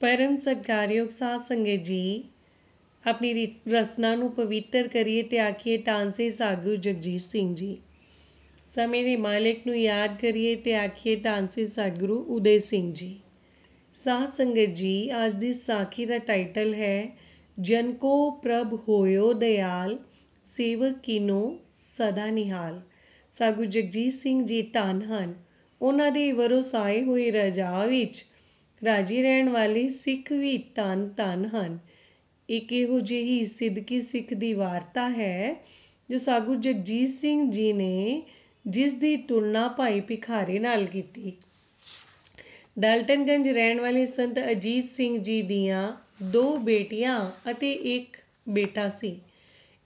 ਪਰਮ ਸਤਿਕਾਰਯੋਗ ਸਾਧ ਸੰਗਤ ਜੀ ਆਪਣੀ ਰਸਨਾ ਨੂੰ ਪਵਿੱਤਰ ਕਰੀਏ ਤੇ ਆਖੀਏ ਤਾਂਸੇ ਸਾਗੂ ਜਗਜੀਤ ਸਿੰਘ ਜੀ ਸਮੇਂ ਦੇ ਮਾਲਕ ਨੂੰ ਯਾਦ ਕਰੀਏ ਤੇ ਆਖੀਏ ਤਾਂਸੇ ਸਾਗਰੂ ਉਦੇ ਸਿੰਘ ਜੀ ਸਾਧ ਸੰਗਤ ਜੀ ਅੱਜ ਦੀ ਸਾਖੀ ਦਾ ਟਾਈਟਲ ਹੈ ਜਨ ਕੋ ਪ੍ਰਭ ਹੋਇਓ ਦਿਆਲ ਸੇਵਕ ਕੀਨੋ ਸਦਾ ਨਿਹਾਲ ਸਾਗੂ ਜਗਜੀਤ ਸਿੰਘ ਜੀ ਧੰਨ ਹਨ ਉਹਨਾਂ ਦੇ ਵਰੋਸਾਏ ਹੋਏ ਰਜਾ ਵਿੱਚ ਰਾਜੀ ਰਹਿਣ ਵਾਲੇ ਸਿੱਖ ਵੀ ਧੰਨ ਧੰਨ ਹਨ ਇੱਕ ਇਹੋ ਜਿਹੀ ਸਿੱਧਕੀ ਸਿੱਖ ਦੀ ਵਾਰਤਾ ਹੈ ਜੋ ਸਾਗੂ ਜਗਜੀਤ ਸਿੰਘ ਜੀ ਨੇ ਜਿਸ ਦੀ ਤੁਲਨਾ ਭਾਈ ਭਿਖਾਰੇ ਨਾਲ ਕੀਤੀ ਡਲਟਨਗੰਜ ਰਹਿਣ ਵਾਲੇ ਸੰਤ ਅਜੀਤ ਸਿੰਘ ਜੀ ਦੀਆਂ ਦੋ ਬੇਟੀਆਂ ਅਤੇ ਇੱਕ ਬੇਟਾ ਸੀ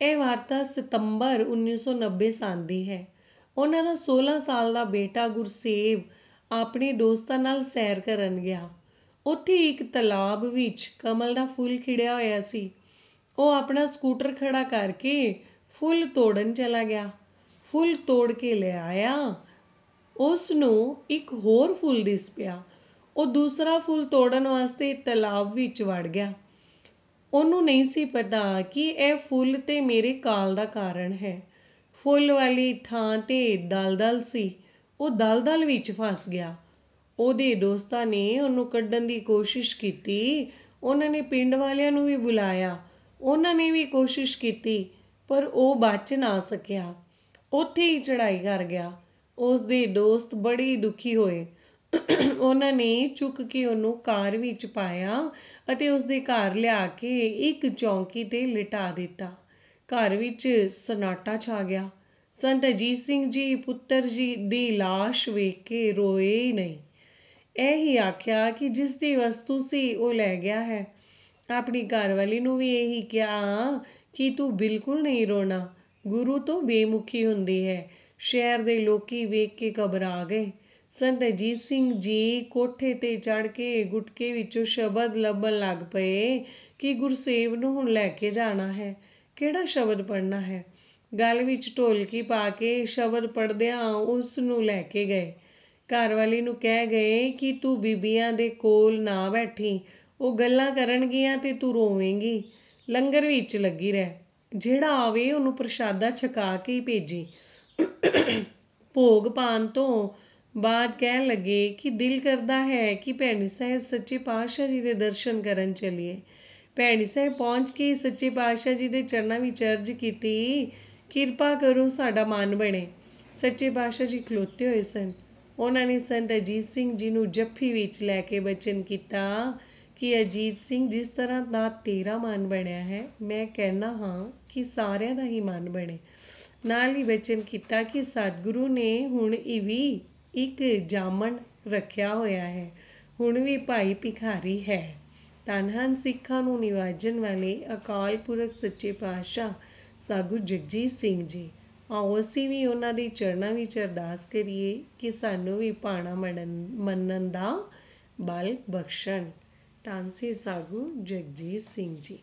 ਇਹ ਵਾਰਤਾ ਸਤੰਬਰ 1990 ਸਾਲ ਦੀ ਹੈ ਉਹਨਾਂ ਦਾ 16 ਸਾਲ ਦਾ ਬੇਟਾ ਗੁਰਸੇਵ ਆਪਣੇ ਦੋਸਤਾਂ ਨਾਲ ਸੈਰ ਕਰਨ ਗਿਆ ਉੱਥੇ ਇੱਕ ਤਲਾਬ ਵਿੱਚ ਕਮਲ ਦਾ ਫੁੱਲ ਖਿੜਿਆ ਹੋਇਆ ਸੀ ਉਹ ਆਪਣਾ ਸਕੂਟਰ ਖੜਾ ਕਰਕੇ ਫੁੱਲ ਤੋੜਨ ਚਲਾ ਗਿਆ ਫੁੱਲ ਤੋੜ ਕੇ ਲੈ ਆਇਆ ਉਸ ਨੂੰ ਇੱਕ ਹੋਰ ਫੁੱਲ ਦਿਸ ਪਿਆ ਉਹ ਦੂਸਰਾ ਫੁੱਲ ਤੋੜਨ ਵਾਸਤੇ ਤਲਾਬ ਵਿੱਚ ਵੜ ਗਿਆ ਉਹਨੂੰ ਨਹੀਂ ਸੀ ਪਤਾ ਕਿ ਇਹ ਫੁੱਲ ਤੇ ਮੇਰੇ ਕਾਲ ਦਾ ਕਾਰਨ ਹੈ ਫੁੱਲ ਵਾਲੀ ਥਾਂ ਤੇ ਦਲਦਲ ਸੀ ਉਹ ਦਲਦਲ ਵਿੱਚ ਫਸ ਗਿਆ ਉਹਦੇ ਦੋਸਤਾਂ ਨੇ ਉਹਨੂੰ ਕੱਢਣ ਦੀ ਕੋਸ਼ਿਸ਼ ਕੀਤੀ ਉਹਨਾਂ ਨੇ ਪਿੰਡ ਵਾਲਿਆਂ ਨੂੰ ਵੀ ਬੁਲਾਇਆ ਉਹਨਾਂ ਨੇ ਵੀ ਕੋਸ਼ਿਸ਼ ਕੀਤੀ ਪਰ ਉਹ ਬਚ ਨਾ ਸਕਿਆ ਉੱਥੇ ਹੀ ਚੜਾਈ ਕਰ ਗਿਆ ਉਸ ਦੇ ਦੋਸਤ ਬੜੀ ਦੁਖੀ ਹੋਏ ਉਹਨਾਂ ਨੇ ਚੁੱਕ ਕੇ ਉਹਨੂੰ ਕਾਰ ਵਿੱਚ ਪਾਇਆ ਅਤੇ ਉਸ ਦੇ ਘਰ ਲਿਆ ਕੇ ਇੱਕ ਚੌਂਕੀ ਤੇ ਲਿਟਾ ਦਿੱਤਾ ਘਰ ਵਿੱਚ ਸਨਾਟਾ ਛਾ ਗਿਆ ਸੰਤ ਅਜੀਤ ਸਿੰਘ ਜੀ ਪੁੱਤਰ ਜੀ ਦੀ ਲਾਸ਼ ਵੇਖ ਕੇ ਰੋਏ ਨਹੀਂ ਇਹ ਹੀ ਆਖਿਆ ਕਿ ਜਿਸ ਦੀ ਵਸਤੂ ਸੀ ਉਹ ਲੈ ਗਿਆ ਹੈ ਆਪਣੀ ਘਰਵਾਲੀ ਨੂੰ ਵੀ ਇਹੀ ਕਿਹਾ ਕਿ ਤੂੰ ਬਿਲਕੁਲ ਨਹੀਂ ਰੋਣਾ ਗੁਰੂ ਤੋਂ ਬੇਮੁਖੀ ਹੁੰਦੀ ਹੈ ਸ਼ਹਿਰ ਦੇ ਲੋਕੀ ਵੇਖ ਕੇ ਘਬਰਾ ਗਏ ਸੰਤ ਅਜੀਤ ਸਿੰਘ ਜੀ ਕੋਠੇ ਤੇ ਚੜ ਕੇ ਗੁਟਕੇ ਵਿੱਚੋਂ ਸ਼ਬਦ ਲੱਭਣ ਲੱਗ ਪਏ ਕਿ ਗੁਰਸੇਵ ਨੂੰ ਹੁਣ ਲੈ ਕੇ ਜਾਣਾ ਹੈ ਕਿਹੜਾ ਸ਼ਬਦ ਪੜਨਾ ਹੈ ਗੱਲ ਵਿੱਚ ਢੋਲਕੀ ਪਾ ਕੇ ਸ਼ਬਦ ਪੜਦਿਆਂ ਉਸ ਨੂੰ ਲੈ ਕੇ ਗਏ ਵਾਲੀ ਨੂੰ ਕਹਿ ਗਏ ਕਿ ਤੂੰ ਬੀਬੀਆਂ ਦੇ ਕੋਲ ਨਾ ਬੈਠੀ ਉਹ ਗੱਲਾਂ ਕਰਨਗੀਆਂ ਤੇ ਤੂੰ ਰੋਵੇਂਗੀ ਲੰਗਰ ਵਿੱਚ ਲੱਗੀ ਰਹਿ ਜਿਹੜਾ ਆਵੇ ਉਹਨੂੰ ਪ੍ਰਸ਼ਾਦਾ ਛਕਾ ਕੇ ਹੀ ਭੇਜੀ ਭੋਗ ਪਾਣ ਤੋਂ ਬਾਅਦ ਕਹਿਣ ਲੱਗੇ ਕਿ ਦਿਲ ਕਰਦਾ ਹੈ ਕਿ ਭੈਣੀ ਸਾਹਿਬ ਸੱਚੇ ਪਾਤਸ਼ਾਹ ਜੀ ਦੇ ਦਰਸ਼ਨ ਕਰਨ ਚਲੀਏ ਭੈਣੀ ਸਾਹਿਬ ਪਹੁੰਚ ਕੇ ਸੱਚੇ ਪਾਤਸ਼ਾਹ ਜੀ ਦੇ ਚਰਨਾਂ ਵਿੱਚ ਅਰਜ ਕੀਤੀ ਕਿਰਪਾ ਕਰੋ ਸਾਡਾ ਮਨ ਬਣੇ ਸੱਚੇ ਪਾਤਸ਼ਾਹ ਜੀ ਖਲੋਤੇ ਹੋਏ ਸਨ ਉਹਨਾਂ ਨੇ ਸੰਤ ਅਜੀਤ ਸਿੰਘ ਜੀ ਨੂੰ ਜੱਫੀ ਵਿੱਚ ਲੈ ਕੇ ਬਚਨ ਕੀਤਾ ਕਿ ਅਜੀਤ ਸਿੰਘ ਜਿਸ ਤਰ੍ਹਾਂ ਦਾ ਤੇਰਾ ਮਨ ਬਣਿਆ ਹੈ ਮੈਂ ਕਹਿਣਾ ਹਾਂ ਕਿ ਸਾਰਿਆਂ ਦਾ ਹੀ ਮਨ ਬਣੇ ਨਾਲ ਹੀ ਬਚਨ ਕੀਤਾ ਕਿ ਸਤਿਗੁਰੂ ਨੇ ਹੁਣ ਇਹ ਵੀ ਇੱਕ ਜਾਮਣ ਰੱਖਿਆ ਹੋਇਆ ਹੈ ਹੁਣ ਵੀ ਭਾਈ ਭਿਖਾਰੀ ਹੈ ਤਨਹਨ ਸਿੱਖਾਂ ਨੂੰ ਨਿਵਾਜਣ ਵਾਲੇ ਅਕਾਲ ਪੁਰਖ ਸੱਚੇ ਪਾਤਸ਼ਾਹ ਸਾਗੁਰ ਜਗਜੀਤ ਸਿੰਘ ਜੀ ਆਓ ਅਸੀਂ ਵੀ ਉਹਨਾਂ ਦੇ ਚਰਨਾਂ ਵਿੱਚ ਅਰਦਾਸ ਕਰੀਏ ਕਿ ਸਾਨੂੰ ਵੀ ਪਾਣਾ ਮੰਨਣ ਮੰਨਣ ਦਾ ਬਲ ਬਖਸ਼ਣ ਤਾਂਸੀ ਸਾਗੂ ਜਗਜੀਤ ਸਿੰਘ ਜੀ